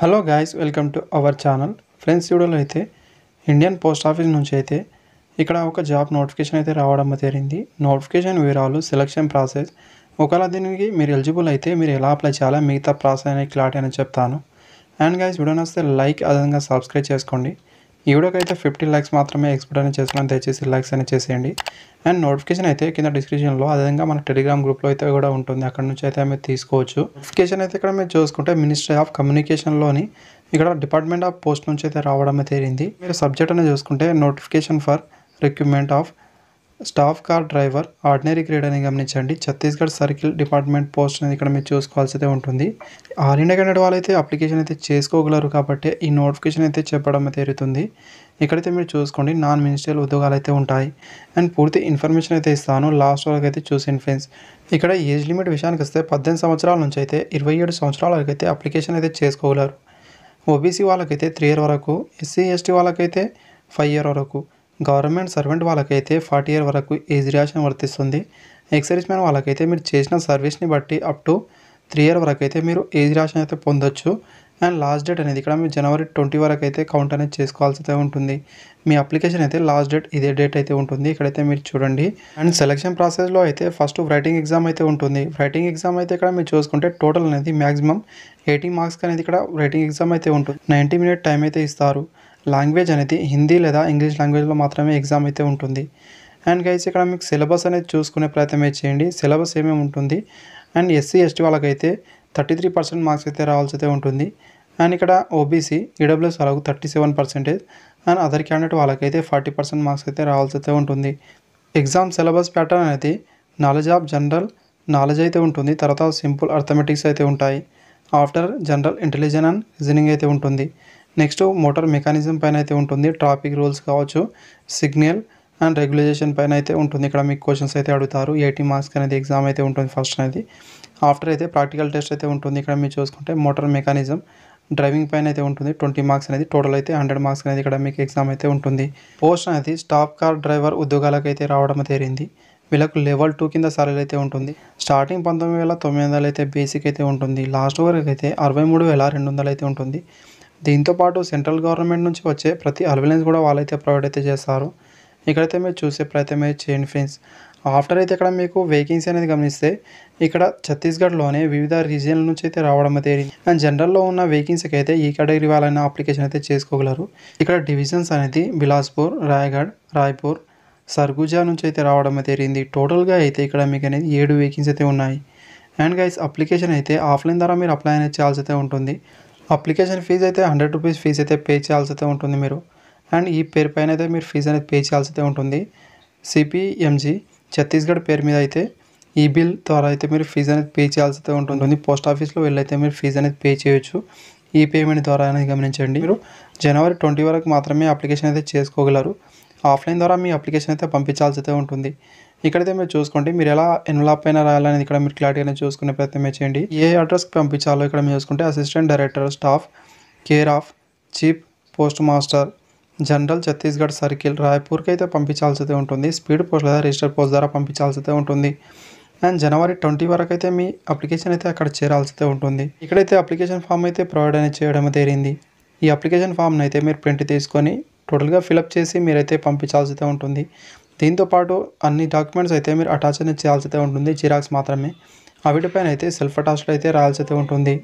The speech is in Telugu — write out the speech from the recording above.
hello guys welcome to our channel friends వీడియోలో అయితే ఇండియన్ పోస్ట్ ఆఫీస్ నుంచి అయితే ఇక్కడ ఒక జాబ్ నోటిఫికేషన్ అయితే రావడం జరిగింది నోటిఫికేషన్ వివరాలు సెలక్షన్ ప్రాసెస్ ఒకవేళ దీనికి మీరు ఎలిజిబుల్ అయితే మీరు ఎలా అప్లై చేయాలో మిగతా ప్రాసెస్ అనేది క్లారిటీ అని చెప్తాను అండ్ గాయస్ వీడియో వస్తే లైక్ అదనంగా సబ్స్క్రైబ్ చేసుకోండి ఈ వీడియోకి అయితే ఫిఫ్టీ ల్యాక్స్ మాత్రమే ఎక్స్పెక్ట్ అని చేస్తున్నాను దయచేసి లైక్స్ అని చేసేయండి అండ్ నోటిఫికేషన్ అయితే కింద డిస్క్రిప్షన్లో అదేవిధంగా మన టెలిగ్రామ్ గ్రూప్లో అయితే కూడా ఉంటుంది అక్కడ నుంచి అయితే మీరు తీసుకోవచ్చు నోటిఫికేషన్ అయితే ఇక్కడ మీరు చూసుకుంటే మినిస్ట్రీ ఆఫ్ కమ్యూనికేషన్లోని ఇక్కడ డిపార్ట్మెంట్ ఆఫ్ పోస్ట్ నుంచి అయితే రావడం అయితే జరిగింది మీరు సబ్జెక్ట్ అనేది చూసుకుంటే notification for recruitment of staff car driver ordinary grade అని గమనించండి ఛత్తీస్గఢ్ సర్కిల్ డిపార్ట్మెంట్ పోస్ట్ అనేది ఇక్కడ మీరు చూసుకోవాల్సి అయితే ఉంటుంది ఆల్ ఇండియా కెనడా వాళ్ళు అయితే అప్లికేషన్ అయితే చేసుకోగలరు కాబట్టి ఈ నోటిఫికేషన్ అయితే చెప్పడం అయితే జరుగుతుంది ఇక్కడైతే మీరు చూసుకోండి నాన్ మినిస్ట్రియల్ ఉద్యోగాలు అయితే ఉంటాయి అండ్ పూర్తి ఇన్ఫర్మేషన్ అయితే ఇస్తాను లాస్ట్ వరకు అయితే చూసి ఫ్రెండ్స్ ఇక్కడ ఏజ్ లిమిట్ విషయానికి వస్తే పద్దెనిమిది సంవత్సరాల నుంచి అయితే ఇరవై ఏడు సంవత్సరాల వరకు అయితే అప్లికేషన్ అయితే చేసుకోగలరు ఓబీసీ వాళ్ళకైతే త్రీ ఇయర్ వరకు ఎస్సీ ఎస్టీ వాళ్ళకైతే ఫైవ్ ఇయర్ వరకు గవర్నమెంట్ సర్వెంట్ వాళ్ళకైతే ఫార్టీ ఇయర్ వరకు ఏజ్ రియాక్షన్ వర్తిస్తుంది ఎక్సైజ్ మ్యాన్ వాళ్ళకైతే మీరు చేసిన సర్వీస్ని బట్టి అప్ టు త్రీ ఇయర్ వరకు అయితే మీరు ఏజ్ రియాక్షన్ అయితే పొందొచ్చు అండ్ లాస్ట్ డేట్ అనేది ఇక్కడ మీరు జనవరి ట్వంటీ వరకు అయితే కౌంట్ అనేది చేసుకోవాల్సి అయితే ఉంటుంది మీ అప్లికేషన్ అయితే లాస్ట్ డేట్ ఇదే డేట్ అయితే ఉంటుంది ఇక్కడైతే మీరు చూడండి అండ్ సెలక్షన్ ప్రాసెస్లో అయితే ఫస్ట్ రైటింగ్ ఎగ్జామ్ అయితే ఉంటుంది రైటింగ్ ఎగ్జామ్ అయితే ఇక్కడ మీరు చూసుకుంటే టోటల్ అనేది మ్యాక్సిమం ఎయిటీ మార్క్స్ అనేది ఇక్కడ రైటింగ్ ఎగ్జామ్ అయితే ఉంటుంది నైంటీ మినిట్ టైం అయితే ఇస్తారు లాంగ్వేజ్ అనేది హిందీ లేదా ఇంగ్లీష్ లాంగ్వేజ్లో మాత్రమే ఎగ్జామ్ అయితే ఉంటుంది అండ్ గైస్ ఇక్కడ మీకు సిలబస్ అనేది చూసుకునే ప్రయత్నం చేయండి సిలబస్ ఏమేమి ఉంటుంది అండ్ ఎస్సీ ఎస్టీ వాళ్ళకైతే థర్టీ త్రీ పర్సెంట్ మార్క్స్ అయితే రావాల్సి అయితే ఉంటుంది అండ్ ఇక్కడ ఓబీసీ ఈడబ్ల్యూఎస్ వాళ్ళకు thirty seven percentage and other candidate వాళ్ళకైతే ఫార్టీ పర్సెంట్ మార్క్స్ అయితే రావాల్సి అయితే ఉంటుంది ఎగ్జామ్ సిలబస్ ప్యాటర్న్ అనేది నాలెడ్జ్ ఆఫ్ జనరల్ నాలెడ్జ్ అయితే ఉంటుంది తర్వాత సింపుల్ అర్థమెటిక్స్ అయితే ఉంటాయి after general intelligence and reasoning అయితే ఉంటుంది నెక్స్ట్ మోటార్ మెకానిజం పైన అయితే ఉంటుంది ట్రాఫిక్ రూల్స్ కావచ్చు సిగ్నల్ అండ్ రెగ్యులేషన్ పైన అయితే ఉంటుంది ఇక్కడ మీకు క్వశ్చన్స్ అయితే అడుగుతారు ఎయిటీ మార్క్స్ అనేది ఎగ్జామ్ అయితే ఉంటుంది ఫస్ట్ అనేది ఆఫ్టర్ అయితే ప్రాక్టికల్ టెస్ట్ అయితే ఉంటుంది ఇక్కడ మీరు చూసుకుంటే మోటార్ మెకానిజం డ్రైవింగ్ పైన అయితే ఉంటుంది ట్వంటీ మార్క్స్ అనేది టోటల్ అయితే హండ్రెడ్ మార్క్స్ అనేది ఇక్కడ మీకు ఎగ్జామ్ అయితే ఉంటుంది పోస్ట్ అనేది స్టాఫ్ కార్ డ్రైవర్ ఉద్యోగాలకు అయితే రావడం తేరింది వీళ్ళకు లెవెల్ టూ కింద సాలరీ అయితే ఉంటుంది స్టార్టింగ్ పంతొమ్మిది వేల తొమ్మిది వందలు అయితే బేసిక్ అయితే ఉంటుంది లాస్ట్ వరకు అయితే అరవై మూడు వేల రెండు వందలు అయితే ఉంటుంది దీంతోపాటు సెంట్రల్ గవర్నమెంట్ నుంచి వచ్చే ప్రతి అలవెన్స్ కూడా వాళ్ళైతే ప్రొవైడ్ అయితే చేస్తారు ఇక్కడైతే మీరు చూసే ప్రయత్నమే చేయండి ఫ్రెండ్స్ ఆఫ్టర్ అయితే ఇక్కడ మీకు వేకెన్సీ అనేది గమనిస్తే ఇక్కడ ఛత్తీస్గఢ్లోనే వివిధ రీజియన్ల నుంచి అయితే రావడం అయితే అండ్ జనరల్లో ఉన్న వేకెన్సీకి అయితే ఈ కేటగిరీ వాళ్ళైనా అప్లికేషన్ అయితే చేసుకోగలరు ఇక్కడ డివిజన్స్ అనేది బిలాస్పూర్ రాయగఢ్ రాయ్పూర్ సర్గుజా నుంచి అయితే రావడం అయితే జరిగింది టోటల్గా అయితే ఇక్కడ మీకు అనేది ఏడు వేకెన్సీ అయితే ఉన్నాయి అండ్ గైస్ అప్లికేషన్ అయితే ఆఫ్లైన్ ద్వారా మీరు అప్లై అనేది చేయాల్సి అయితే ఉంటుంది అప్లికేషన్ ఫీజు అయితే హండ్రెడ్ రూపీస్ ఫీజు అయితే పే చేయాల్సి అయితే ఉంటుంది మీరు అండ్ ఈ పేరు పైన అయితే మీరు ఫీజు అనేది పే చేయాల్సి అయితే ఉంటుంది సిపిఎంజీ ఛత్తీస్గఢ్ పేరు మీద అయితే ఈ బిల్ ద్వారా అయితే మీరు ఫీజు అనేది పే చేయాల్సి అయితే ఉంటుంది పోస్ట్ ఆఫీస్లో వెళ్ళైతే మీరు ఫీజు అనేది పే చేయొచ్చు ఈ పేమెంట్ ద్వారా అనేది గమనించండి మీరు జనవరి ట్వంటీ వరకు మాత్రమే అప్లికేషన్ అయితే చేసుకోగలరు ఆఫ్లైన్ ద్వారా మీ అప్లికేషన్ అయితే పంపించాల్సి అయితే ఉంటుంది ఇక్కడైతే మీరు చూసుకోండి మీరు ఎలా ఎన్వలాప్ అయినా రాయాలనేది ఇక్కడ మీరు క్లారిటీగా చూసుకునే ప్రయత్నం చేయండి ఏ అడ్రస్కి పంపించాలో ఇక్కడ మీరు చూసుకుంటే assistant director staff care of chief post master general Chhattisgarh circle రాయ్పూర్కి అయితే పంపించాల్సి అయితే ఉంటుంది స్పీడ్ పోస్ట్ లేదా రిజిస్టర్ పోస్ట్ ద్వారా పంపించాల్సి అయితే ఉంటుంది అండ్ జనవరి ట్వంటీ వరకు అయితే మీ అప్లికేషన్ అయితే అక్కడ చేరాల్సి అయితే ఉంటుంది ఇక్కడైతే అప్లికేషన్ ఫామ్ అయితే ప్రొవైడ్ అనేది చేయడం జరిగింది ఈ అప్లికేషన్ ఫామ్ని అయితే మీరు ప్రింట్ తీసుకొని టోటల్గా ఫిలప్ చేసి మీరైతే పంపించాల్సితే ఉంటుంది దీంతోపాటు అన్ని డాక్యుమెంట్స్ అయితే మీరు అటాచ్ అనేది చేయాల్సి ఉంటుంది జిరాక్స్ మాత్రమే వాటిపైన అయితే సెల్ఫ్ అటాచ్డ్ అయితే రాయాల్సి అయితే ఉంటుంది